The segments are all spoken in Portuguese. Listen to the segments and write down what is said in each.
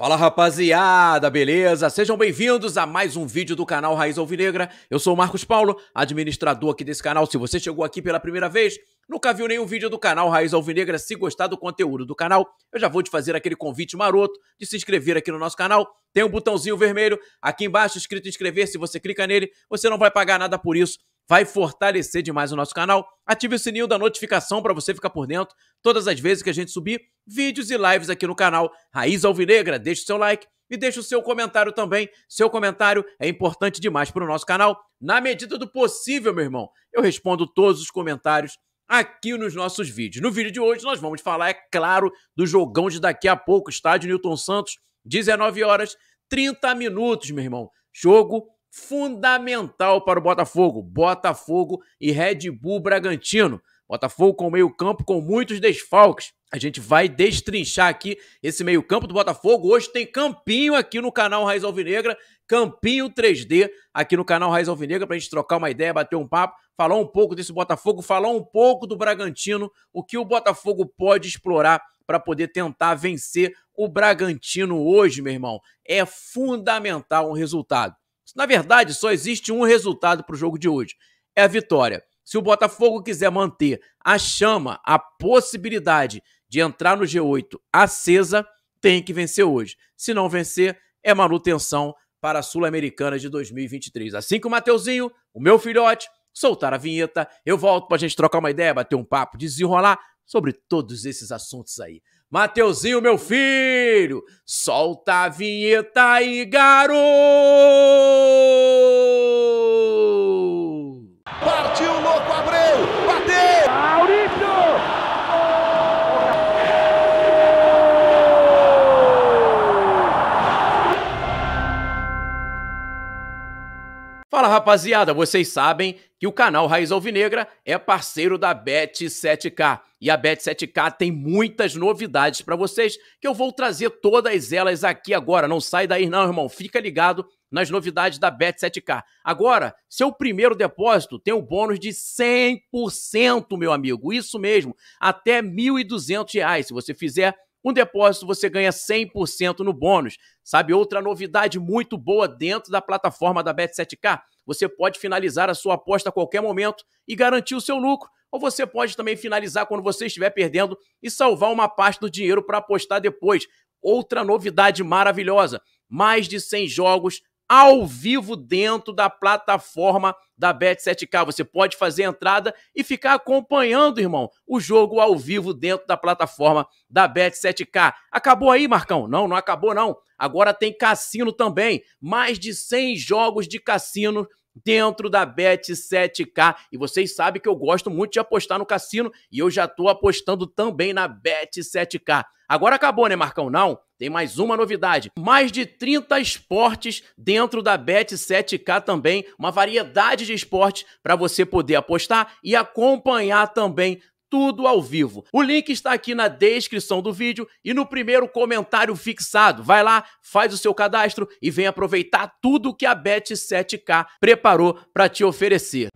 Fala rapaziada, beleza? Sejam bem-vindos a mais um vídeo do canal Raiz Alvinegra. Eu sou o Marcos Paulo, administrador aqui desse canal. Se você chegou aqui pela primeira vez, nunca viu nenhum vídeo do canal Raiz Alvinegra, se gostar do conteúdo do canal, eu já vou te fazer aquele convite maroto de se inscrever aqui no nosso canal. Tem um botãozinho vermelho aqui embaixo escrito inscrever, se você clica nele, você não vai pagar nada por isso vai fortalecer demais o nosso canal. Ative o sininho da notificação para você ficar por dentro todas as vezes que a gente subir vídeos e lives aqui no canal Raiz Alvinegra. Deixe seu like e deixe o seu comentário também. Seu comentário é importante demais para o nosso canal. Na medida do possível, meu irmão, eu respondo todos os comentários aqui nos nossos vídeos. No vídeo de hoje nós vamos falar, é claro, do jogão de daqui a pouco, estádio Newton Santos, 19 horas 30 minutos, meu irmão. Jogo fundamental para o Botafogo. Botafogo e Red Bull Bragantino. Botafogo com meio-campo com muitos desfalques. A gente vai destrinchar aqui esse meio-campo do Botafogo. Hoje tem campinho aqui no canal Raiz Alvinegra, campinho 3D aqui no canal Raiz Alvinegra para a gente trocar uma ideia, bater um papo, falar um pouco desse Botafogo, falar um pouco do Bragantino, o que o Botafogo pode explorar para poder tentar vencer o Bragantino hoje, meu irmão. É fundamental um resultado. Na verdade, só existe um resultado para o jogo de hoje: é a vitória. Se o Botafogo quiser manter a chama, a possibilidade de entrar no G8 acesa, tem que vencer hoje. Se não vencer, é manutenção para a Sul-Americana de 2023. Assim que o Mateuzinho, o meu filhote, soltar a vinheta, eu volto para a gente trocar uma ideia, bater um papo, desenrolar sobre todos esses assuntos aí. Mateuzinho, meu filho, solta a vinheta aí, garoto! rapaziada, vocês sabem que o canal Raiz Alvinegra é parceiro da Bet7k. E a Bet7k tem muitas novidades para vocês que eu vou trazer todas elas aqui agora. Não sai daí não, irmão. Fica ligado nas novidades da Bet7k. Agora, seu primeiro depósito tem um bônus de 100%, meu amigo. Isso mesmo, até R$ 1.200. Se você fizer um depósito, você ganha 100% no bônus. Sabe outra novidade muito boa dentro da plataforma da Bet7k? Você pode finalizar a sua aposta a qualquer momento e garantir o seu lucro, ou você pode também finalizar quando você estiver perdendo e salvar uma parte do dinheiro para apostar depois. Outra novidade maravilhosa: mais de 100 jogos ao vivo dentro da plataforma da Bet7k. Você pode fazer entrada e ficar acompanhando, irmão, o jogo ao vivo dentro da plataforma da Bet7k. Acabou aí, Marcão? Não, não acabou não. Agora tem cassino também. Mais de 100 jogos de cassino dentro da Bet7k. E vocês sabem que eu gosto muito de apostar no cassino e eu já estou apostando também na Bet7k. Agora acabou, né, Marcão? Não. Tem mais uma novidade. Mais de 30 esportes dentro da Bet7k também, uma variedade de esportes para você poder apostar e acompanhar também tudo ao vivo. O link está aqui na descrição do vídeo e no primeiro comentário fixado. Vai lá, faz o seu cadastro e vem aproveitar tudo que a Bet7k preparou para te oferecer.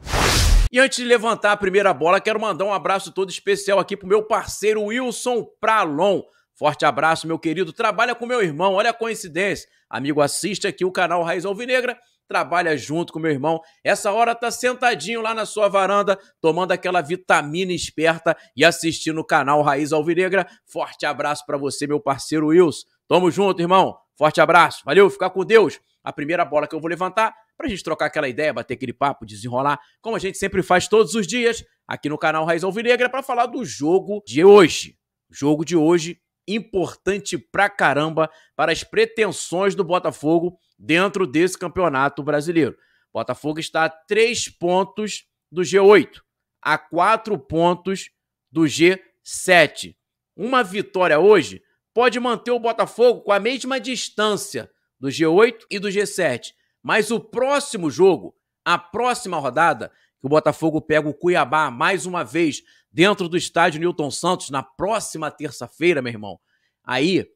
E antes de levantar a primeira bola, quero mandar um abraço todo especial aqui pro meu parceiro Wilson Pralon. Forte abraço, meu querido. Trabalha com meu irmão, olha a coincidência. Amigo, assiste aqui o canal Raiz Alvinegra trabalha junto com meu irmão. Essa hora tá sentadinho lá na sua varanda, tomando aquela vitamina esperta e assistindo o canal Raiz Alvinegra. Forte abraço para você, meu parceiro Wilson. Tamo junto, irmão. Forte abraço. Valeu, fica com Deus. A primeira bola que eu vou levantar para a gente trocar aquela ideia, bater aquele papo, desenrolar, como a gente sempre faz todos os dias aqui no canal Raiz Alvinegra, para falar do jogo de hoje. Jogo de hoje importante pra caramba para as pretensões do Botafogo dentro desse campeonato brasileiro. Botafogo está a três pontos do G8, a quatro pontos do G7. Uma vitória hoje pode manter o Botafogo com a mesma distância do G8 e do G7. Mas o próximo jogo, a próxima rodada, que o Botafogo pega o Cuiabá mais uma vez dentro do estádio Newton Santos na próxima terça-feira, meu irmão. Aí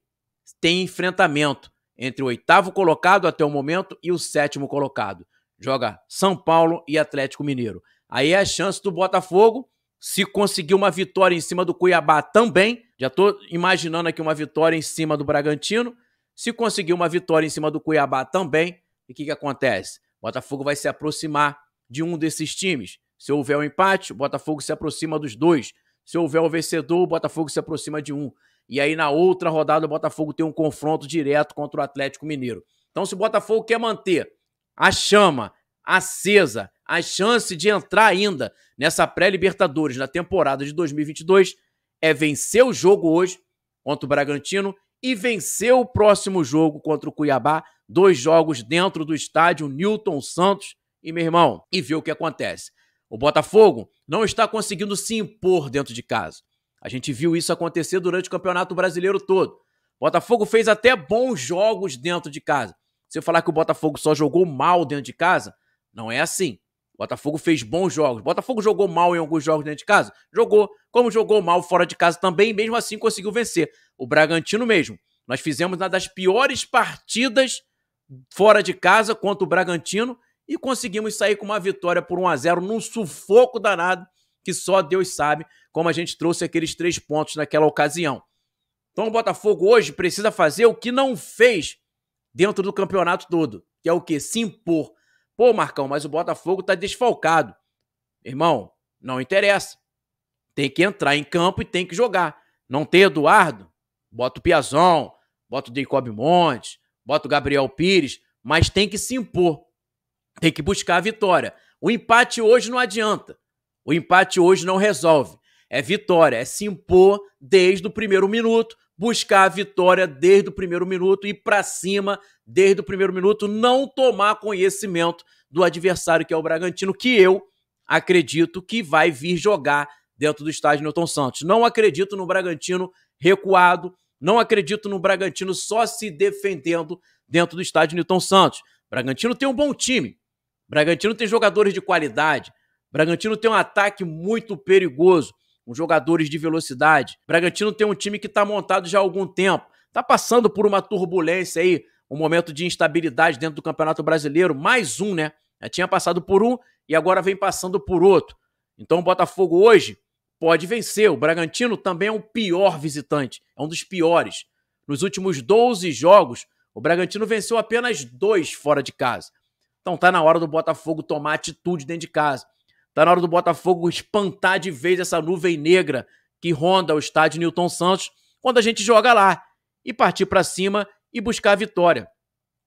tem enfrentamento entre o oitavo colocado até o momento e o sétimo colocado. Joga São Paulo e Atlético Mineiro. Aí é a chance do Botafogo, se conseguir uma vitória em cima do Cuiabá também, já estou imaginando aqui uma vitória em cima do Bragantino. Se conseguir uma vitória em cima do Cuiabá também, o que, que acontece? O Botafogo vai se aproximar de um desses times. Se houver um empate, o Botafogo se aproxima dos dois. Se houver o um vencedor, o Botafogo se aproxima de um. E aí, na outra rodada, o Botafogo tem um confronto direto contra o Atlético Mineiro. Então, se o Botafogo quer manter a chama acesa, a chance de entrar ainda nessa pré-Libertadores na temporada de 2022 é vencer o jogo hoje contra o Bragantino e vencer o próximo jogo contra o Cuiabá. Dois jogos dentro do estádio Newton Santos. E, meu irmão, e ver o que acontece. O Botafogo não está conseguindo se impor dentro de casa. A gente viu isso acontecer durante o Campeonato Brasileiro todo. Botafogo fez até bons jogos dentro de casa. Se eu falar que o Botafogo só jogou mal dentro de casa, não é assim. O Botafogo fez bons jogos. O Botafogo jogou mal em alguns jogos dentro de casa? Jogou. Como jogou mal fora de casa também, mesmo assim conseguiu vencer. O Bragantino mesmo. Nós fizemos uma das piores partidas fora de casa contra o Bragantino e conseguimos sair com uma vitória por 1 a 0 num sufoco danado que só Deus sabe como a gente trouxe aqueles três pontos naquela ocasião. Então o Botafogo hoje precisa fazer o que não fez dentro do campeonato todo, que é o que? Se impor. Pô, Marcão, mas o Botafogo tá desfalcado. Irmão, não interessa. Tem que entrar em campo e tem que jogar. Não tem Eduardo? Bota o Piazon, bota o Jacob Montes, bota o Gabriel Pires, mas tem que se impor. Tem que buscar a vitória. O empate hoje não adianta. O empate hoje não resolve. É vitória, é se impor desde o primeiro minuto, buscar a vitória desde o primeiro minuto e para cima desde o primeiro minuto, não tomar conhecimento do adversário que é o Bragantino, que eu acredito que vai vir jogar dentro do estádio Newton Santos. Não acredito no Bragantino recuado, não acredito no Bragantino só se defendendo dentro do estádio Newton Santos. Bragantino tem um bom time. Bragantino tem jogadores de qualidade. Bragantino tem um ataque muito perigoso com jogadores de velocidade. O Bragantino tem um time que está montado já há algum tempo. Está passando por uma turbulência aí, um momento de instabilidade dentro do Campeonato Brasileiro. Mais um, né? Já tinha passado por um e agora vem passando por outro. Então o Botafogo hoje pode vencer. O Bragantino também é o pior visitante, é um dos piores. Nos últimos 12 jogos, o Bragantino venceu apenas dois fora de casa. Então tá na hora do Botafogo tomar atitude dentro de casa. Tá na hora do Botafogo espantar de vez essa nuvem negra que ronda o estádio Newton Santos quando a gente joga lá e partir para cima e buscar a vitória.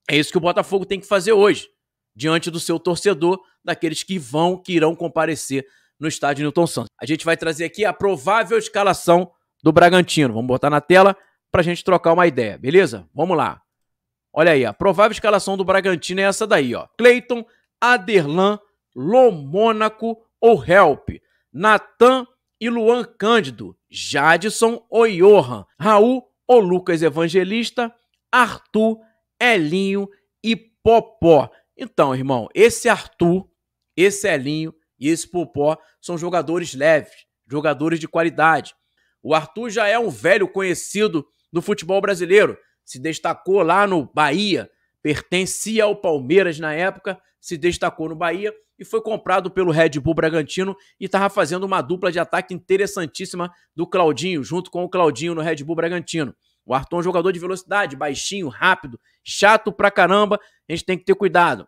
É isso que o Botafogo tem que fazer hoje, diante do seu torcedor, daqueles que vão, que irão comparecer no estádio Newton Santos. A gente vai trazer aqui a provável escalação do Bragantino. Vamos botar na tela para a gente trocar uma ideia, beleza? Vamos lá. Olha aí, a provável escalação do Bragantino é essa daí, ó. Cleiton, Aderlan, Lomônaco ou Help, Natan e Luan Cândido, Jadson ou Johan, Raul ou Lucas Evangelista, Arthur, Elinho e Popó. Então, irmão, esse Arthur, esse Elinho e esse Popó são jogadores leves, jogadores de qualidade. O Arthur já é um velho conhecido do futebol brasileiro, se destacou lá no Bahia, pertencia ao Palmeiras na época se destacou no Bahia e foi comprado pelo Red Bull Bragantino e estava fazendo uma dupla de ataque interessantíssima do Claudinho, junto com o Claudinho no Red Bull Bragantino. O Arthur é um jogador de velocidade, baixinho, rápido, chato pra caramba, a gente tem que ter cuidado.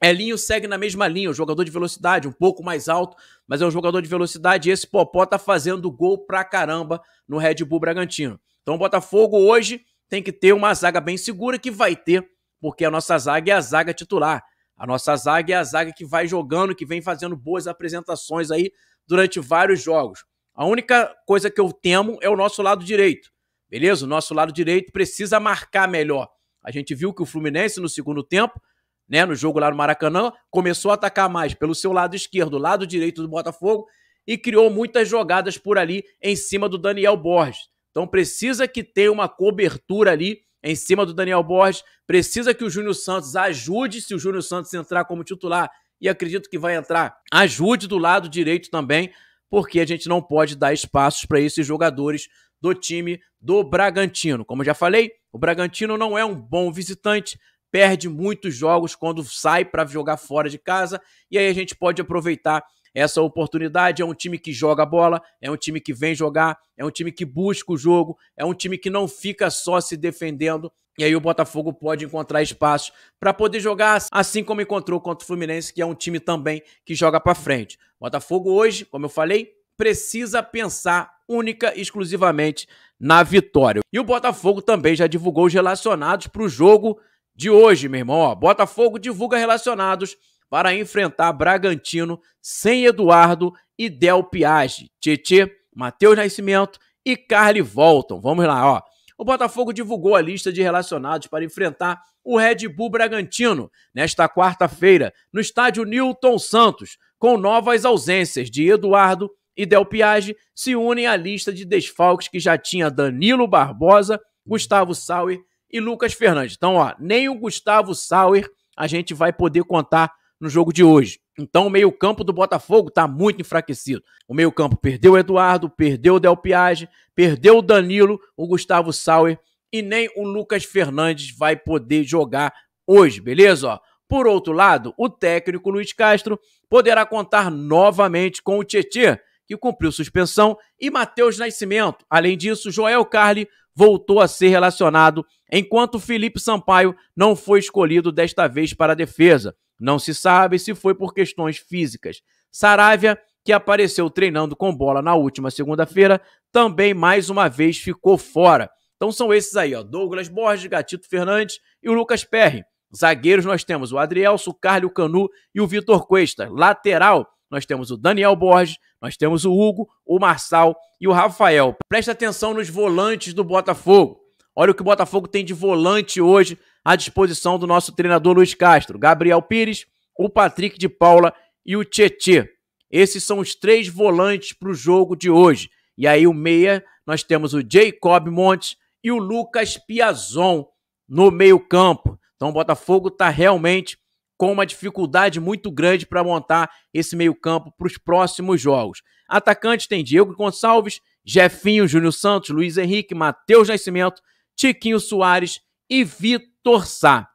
Elinho segue na mesma linha, um jogador de velocidade, um pouco mais alto, mas é um jogador de velocidade e esse Popó tá fazendo gol pra caramba no Red Bull Bragantino. Então o Botafogo hoje tem que ter uma zaga bem segura que vai ter, porque a nossa zaga é a zaga titular a nossa zaga é a zaga que vai jogando, que vem fazendo boas apresentações aí durante vários jogos. A única coisa que eu temo é o nosso lado direito, beleza? O nosso lado direito precisa marcar melhor. A gente viu que o Fluminense no segundo tempo, né, no jogo lá no Maracanã, começou a atacar mais pelo seu lado esquerdo, lado direito do Botafogo e criou muitas jogadas por ali em cima do Daniel Borges. Então precisa que tenha uma cobertura ali em cima do Daniel Borges. Precisa que o Júnior Santos ajude se o Júnior Santos entrar como titular e acredito que vai entrar. Ajude do lado direito também, porque a gente não pode dar espaços para esses jogadores do time do Bragantino. Como já falei, o Bragantino não é um bom visitante, perde muitos jogos quando sai para jogar fora de casa, e aí a gente pode aproveitar essa oportunidade. É um time que joga bola, é um time que vem jogar, é um time que busca o jogo, é um time que não fica só se defendendo. E aí o Botafogo pode encontrar espaço para poder jogar assim como encontrou contra o Fluminense, que é um time também que joga para frente. Botafogo hoje, como eu falei, precisa pensar única e exclusivamente na vitória. E o Botafogo também já divulgou os relacionados para o jogo de hoje, meu irmão. Ó, Botafogo divulga relacionados para enfrentar Bragantino sem Eduardo e Del Piage. Tietê, Matheus Nascimento e Carly voltam. Vamos lá, ó. O Botafogo divulgou a lista de relacionados para enfrentar o Red Bull Bragantino nesta quarta-feira, no estádio Newton Santos, com novas ausências de Eduardo e Del Piage, se unem à lista de desfalques que já tinha Danilo Barbosa, Gustavo Sauer e Lucas Fernandes. Então, ó, nem o Gustavo Sauer a gente vai poder contar no jogo de hoje. Então o meio-campo do Botafogo está muito enfraquecido. O meio-campo perdeu o Eduardo, perdeu o Del Piage, perdeu o Danilo, o Gustavo Sauer e nem o Lucas Fernandes vai poder jogar hoje, beleza? por outro lado, o técnico Luiz Castro poderá contar novamente com o Tietê, que cumpriu suspensão, e Matheus Nascimento. Além disso, Joel Carli voltou a ser relacionado, enquanto Felipe Sampaio não foi escolhido desta vez para a defesa. Não se sabe se foi por questões físicas. Saravia, que apareceu treinando com bola na última segunda-feira, também mais uma vez ficou fora. Então são esses aí, ó, Douglas Borges, Gatito Fernandes e o Lucas Perry. Zagueiros nós temos o Adrielso, o Carlos Canu e o Vitor Cuesta. Lateral nós temos o Daniel Borges, nós temos o Hugo, o Marçal e o Rafael. Presta atenção nos volantes do Botafogo. Olha o que o Botafogo tem de volante hoje à disposição do nosso treinador Luiz Castro, Gabriel Pires, o Patrick de Paula e o Tietê. Esses são os três volantes para o jogo de hoje. E aí o meia, nós temos o Jacob Montes e o Lucas Piazon no meio-campo. Então o Botafogo está realmente com uma dificuldade muito grande para montar esse meio-campo para os próximos jogos. Atacantes tem Diego Gonçalves, Jefinho, Júnior Santos, Luiz Henrique, Matheus Nascimento, Tiquinho Soares e Vitor torçar.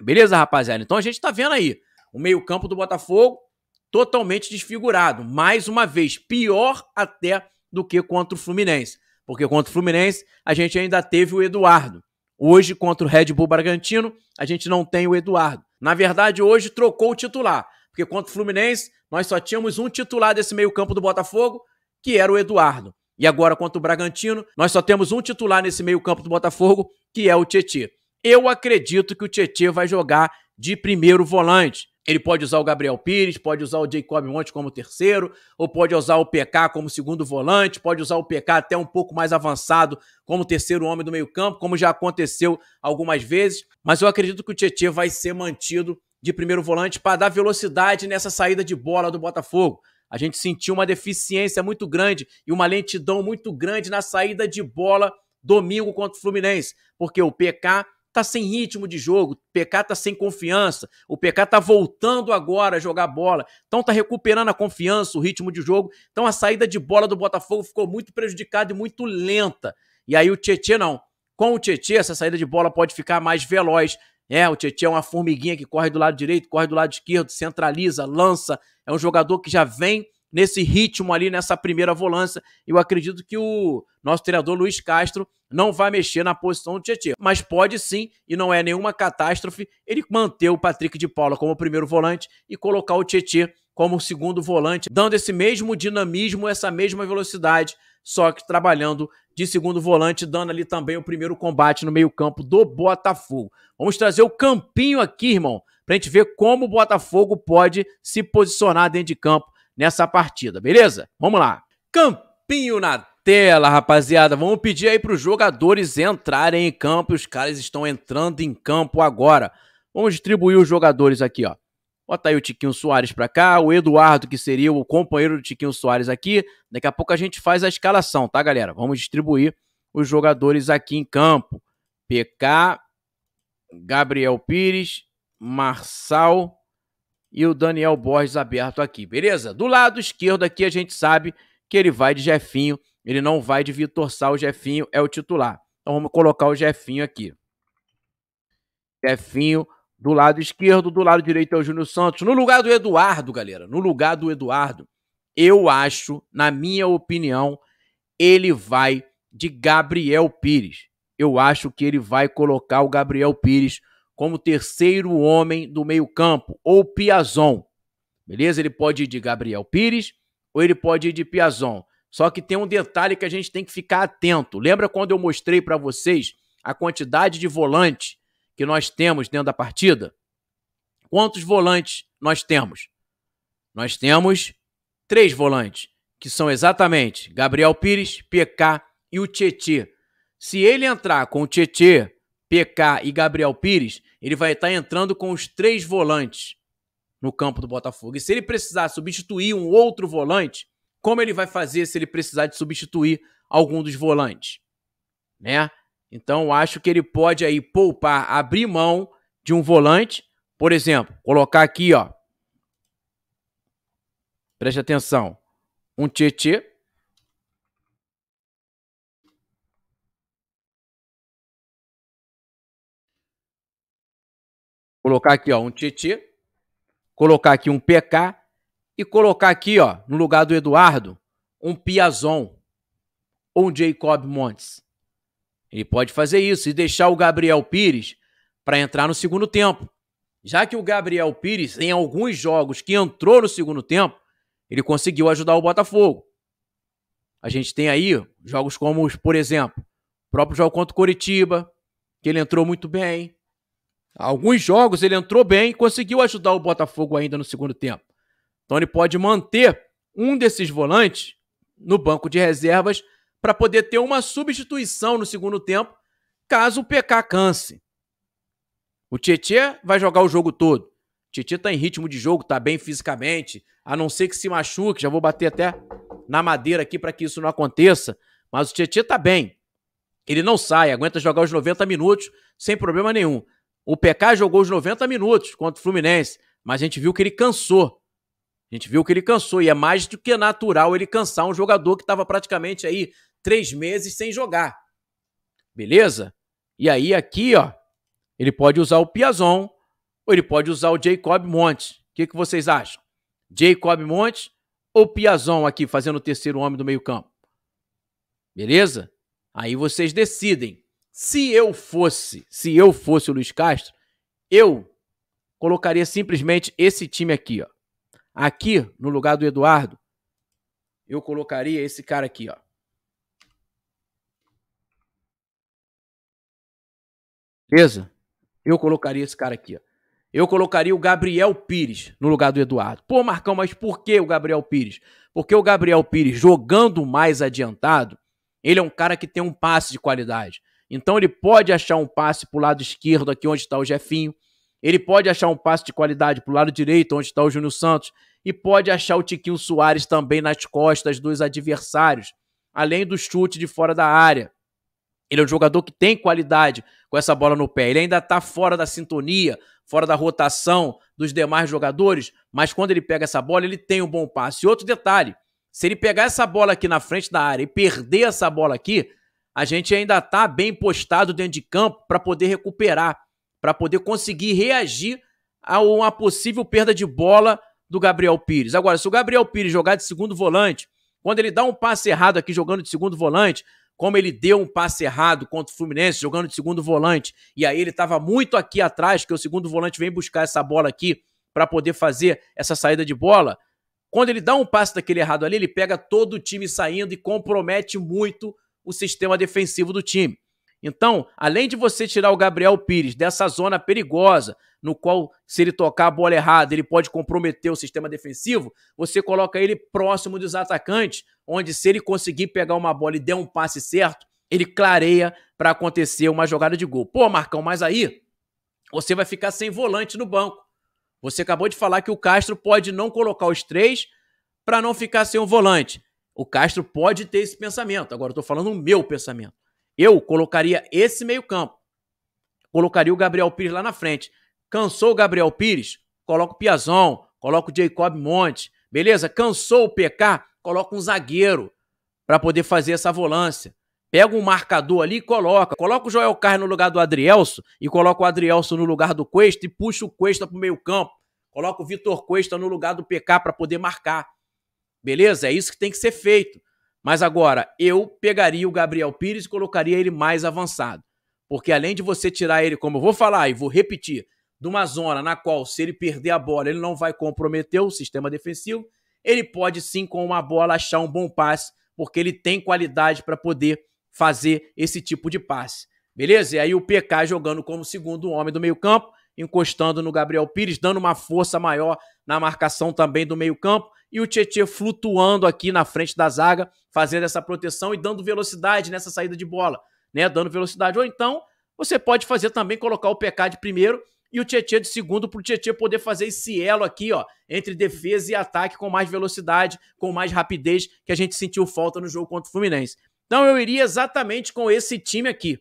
Beleza, rapaziada? Então a gente tá vendo aí o meio-campo do Botafogo totalmente desfigurado. Mais uma vez, pior até do que contra o Fluminense. Porque contra o Fluminense a gente ainda teve o Eduardo. Hoje, contra o Red Bull Bragantino, a gente não tem o Eduardo. Na verdade, hoje trocou o titular. Porque contra o Fluminense, nós só tínhamos um titular desse meio-campo do Botafogo, que era o Eduardo. E agora, contra o Bragantino, nós só temos um titular nesse meio-campo do Botafogo, que é o Tietchan. Eu acredito que o Tietchan vai jogar de primeiro volante. Ele pode usar o Gabriel Pires, pode usar o Jacob Monte como terceiro, ou pode usar o PK como segundo volante, pode usar o PK até um pouco mais avançado como terceiro homem do meio-campo, como já aconteceu algumas vezes. Mas eu acredito que o Tietchan vai ser mantido de primeiro volante para dar velocidade nessa saída de bola do Botafogo. A gente sentiu uma deficiência muito grande e uma lentidão muito grande na saída de bola domingo contra o Fluminense, porque o PK tá sem ritmo de jogo, o PK tá sem confiança, o PK tá voltando agora a jogar bola, então tá recuperando a confiança, o ritmo de jogo. Então a saída de bola do Botafogo ficou muito prejudicada e muito lenta. E aí o Tietê não. Com o Tietê, essa saída de bola pode ficar mais veloz. É, o Tietchan é uma formiguinha que corre do lado direito, corre do lado esquerdo, centraliza, lança. É um jogador que já vem nesse ritmo ali, nessa primeira volância. Eu acredito que o nosso treinador Luiz Castro não vai mexer na posição do Tietchan. Mas pode sim, e não é nenhuma catástrofe, ele manter o Patrick de Paula como primeiro volante e colocar o Tietchan como segundo volante, dando esse mesmo dinamismo, essa mesma velocidade, só que trabalhando de segundo volante, dando ali também o primeiro combate no meio-campo do Botafogo. Vamos trazer o campinho aqui, irmão, para a gente ver como o Botafogo pode se posicionar dentro de campo nessa partida, beleza? Vamos lá. Campinho na tela, rapaziada. Vamos pedir aí para os jogadores entrarem em campo. Os caras estão entrando em campo agora. Vamos distribuir os jogadores aqui, ó. Bota aí o Tiquinho Soares para cá, o Eduardo, que seria o companheiro do Tiquinho Soares aqui. Daqui a pouco a gente faz a escalação, tá, galera? Vamos distribuir os jogadores aqui em campo. PK, Gabriel Pires, Marçal, e o Daniel Borges aberto aqui, beleza? Do lado esquerdo aqui a gente sabe que ele vai de Jefinho, ele não vai de Vitor Sal o Jefinho é o titular. Então vamos colocar o Jefinho aqui. Jefinho do lado esquerdo, do lado direito é o Júnior Santos. No lugar do Eduardo, galera, no lugar do Eduardo, eu acho, na minha opinião, ele vai de Gabriel Pires. Eu acho que ele vai colocar o Gabriel Pires como terceiro homem do meio-campo, ou Piazon. Beleza? Ele pode ir de Gabriel Pires ou ele pode ir de Piazon. Só que tem um detalhe que a gente tem que ficar atento. Lembra quando eu mostrei para vocês a quantidade de volante que nós temos dentro da partida? Quantos volantes nós temos? Nós temos três volantes, que são exatamente Gabriel Pires, PK e o Tietê. Se ele entrar com o Tietê, PK e Gabriel Pires, ele vai estar entrando com os três volantes no campo do Botafogo. E se ele precisar substituir um outro volante, como ele vai fazer se ele precisar de substituir algum dos volantes? Né? Então, acho que ele pode aí poupar, abrir mão de um volante, por exemplo, colocar aqui, ó. Preste atenção. Um Tietê, Colocar aqui, ó, um Titi, Colocar aqui um PK. E colocar aqui, ó, no lugar do Eduardo, um Piazon. Ou um Jacob Montes. Ele pode fazer isso e deixar o Gabriel Pires para entrar no segundo tempo. Já que o Gabriel Pires, em alguns jogos que entrou no segundo tempo, ele conseguiu ajudar o Botafogo. A gente tem aí jogos como, por exemplo, o próprio jogo contra o Coritiba, que ele entrou muito bem. Alguns jogos ele entrou bem e conseguiu ajudar o Botafogo ainda no segundo tempo. Então ele pode manter um desses volantes no banco de reservas para poder ter uma substituição no segundo tempo, caso o PK canse. O Tietchan vai jogar o jogo todo. O Tietchan está em ritmo de jogo, está bem fisicamente, a não ser que se machuque, já vou bater até na madeira aqui para que isso não aconteça, mas o Tietchan está bem. Ele não sai, aguenta jogar os 90 minutos sem problema nenhum. O PK jogou os 90 minutos contra o Fluminense, mas a gente viu que ele cansou. A gente viu que ele cansou e é mais do que natural ele cansar um jogador que estava praticamente aí três meses sem jogar. Beleza? E aí aqui, ó, ele pode usar o Piazon ou ele pode usar o Jacob Montes. O que, que vocês acham? Jacob Montes ou Piazon aqui fazendo o terceiro homem do meio campo? Beleza? Aí vocês decidem. Se eu fosse, se eu fosse o Luiz Castro, eu colocaria simplesmente esse time aqui, ó. Aqui, no lugar do Eduardo, eu colocaria esse cara aqui, ó. Beleza? Eu colocaria esse cara aqui, ó. Eu colocaria o Gabriel Pires no lugar do Eduardo. Pô, Marcão, mas por que o Gabriel Pires? Porque o Gabriel Pires, jogando mais adiantado, ele é um cara que tem um passe de qualidade. Então ele pode achar um passe para o lado esquerdo, aqui onde está o Jefinho. Ele pode achar um passe de qualidade para o lado direito, onde está o Júnior Santos. E pode achar o Tiquinho Soares também nas costas dos adversários, além do chute de fora da área. Ele é um jogador que tem qualidade com essa bola no pé. Ele ainda está fora da sintonia, fora da rotação dos demais jogadores, mas quando ele pega essa bola, ele tem um bom passe. E outro detalhe: se ele pegar essa bola aqui na frente da área e perder essa bola aqui, a gente ainda está bem postado dentro de campo para poder recuperar, para poder conseguir reagir a uma possível perda de bola do Gabriel Pires. Agora, se o Gabriel Pires jogar de segundo volante, quando ele dá um passe errado aqui jogando de segundo volante, como ele deu um passe errado contra o Fluminense jogando de segundo volante, e aí ele estava muito aqui atrás, que o segundo volante vem buscar essa bola aqui para poder fazer essa saída de bola. Quando ele dá um passe daquele errado ali, ele pega todo o time saindo e compromete muito o sistema defensivo do time. Então, além de você tirar o Gabriel Pires dessa zona perigosa, no qual, se ele tocar a bola errada, ele pode comprometer o sistema defensivo, você coloca ele próximo dos atacantes, onde, se ele conseguir pegar uma bola e der um passe certo, ele clareia para acontecer uma jogada de gol. Pô, Marcão, mas aí você vai ficar sem volante no banco. Você acabou de falar que o Castro pode não colocar os três para não ficar sem um volante. O Castro pode ter esse pensamento. Agora, eu estou falando o meu pensamento. Eu colocaria esse meio-campo. Colocaria o Gabriel Pires lá na frente. Cansou o Gabriel Pires? Coloca o Piazon, coloca o Jacob Monte. Beleza? Cansou o PK? Coloca um zagueiro para poder fazer essa volância. Pega um marcador ali e coloca. Coloca o Joel Carlos no lugar do Adrielso e coloca o Adrielso no lugar do Cuesta e puxa o Cuesta para o meio campo. Coloca o Vitor Cuesta no lugar do PK para poder marcar. Beleza? É isso que tem que ser feito. Mas agora, eu pegaria o Gabriel Pires e colocaria ele mais avançado. Porque além de você tirar ele, como eu vou falar e vou repetir, de uma zona na qual, se ele perder a bola, ele não vai comprometer o sistema defensivo, ele pode sim, com uma bola, achar um bom passe, porque ele tem qualidade para poder fazer esse tipo de passe. Beleza? E aí o PK jogando como segundo homem do meio-campo, encostando no Gabriel Pires, dando uma força maior na marcação também do meio-campo. E o Tietchan flutuando aqui na frente da zaga, fazendo essa proteção e dando velocidade nessa saída de bola, né? Dando velocidade. Ou então, você pode fazer também, colocar o PK de primeiro e o Tietchan de segundo, para o Tietchan poder fazer esse elo aqui, ó, entre defesa e ataque com mais velocidade, com mais rapidez, que a gente sentiu falta no jogo contra o Fluminense. Então eu iria exatamente com esse time aqui.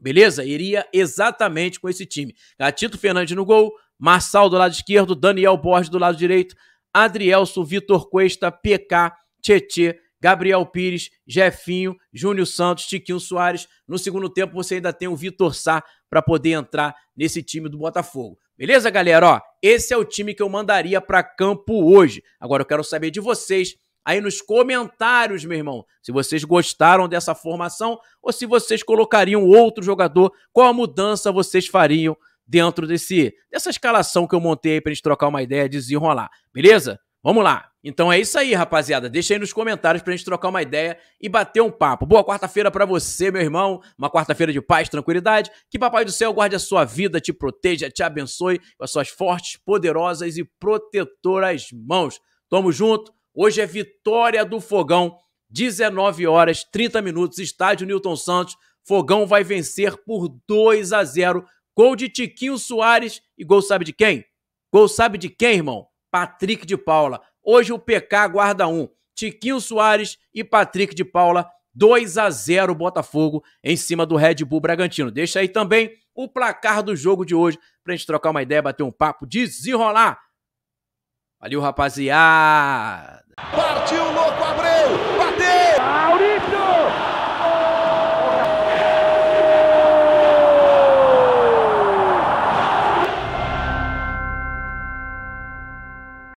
Beleza? Iria exatamente com esse time. Gatito Fernandes no gol, Marçal do lado esquerdo, Daniel Borges do lado direito, Adrielso, Vitor Cuesta, PK, Tietê, Gabriel Pires, Jefinho, Júnior Santos, Tiquinho Soares. No segundo tempo você ainda tem o Vitor Sá para poder entrar nesse time do Botafogo. Beleza, galera? Ó, esse é o time que eu mandaria para campo hoje. Agora eu quero saber de vocês aí nos comentários, meu irmão, se vocês gostaram dessa formação ou se vocês colocariam outro jogador, qual a mudança vocês fariam dentro desse dessa escalação que eu montei aí pra gente trocar uma ideia, desenrolar. Beleza? Vamos lá. Então é isso aí, rapaziada. Deixa aí nos comentários pra gente trocar uma ideia e bater um papo. Boa quarta-feira para você, meu irmão. Uma quarta-feira de paz, tranquilidade. Que Papai do Céu guarde a sua vida, te proteja, te abençoe com as suas fortes, poderosas e protetoras mãos. Tamo junto. Hoje é vitória do Fogão, 19 horas 30 minutos, estádio Newton Santos. Fogão vai vencer por 2 a 0. Gol de Tiquinho Soares e gol sabe de quem? Gol sabe de quem, irmão? Patrick de Paula. Hoje o PK guarda um. Tiquinho Soares e Patrick de Paula 2 a 0 Botafogo em cima do Red Bull Bragantino. Deixa aí também o placar do jogo de hoje para a gente trocar uma ideia, bater um papo, desenrolar Valeu, rapaziada! Partiu, louco, abriu!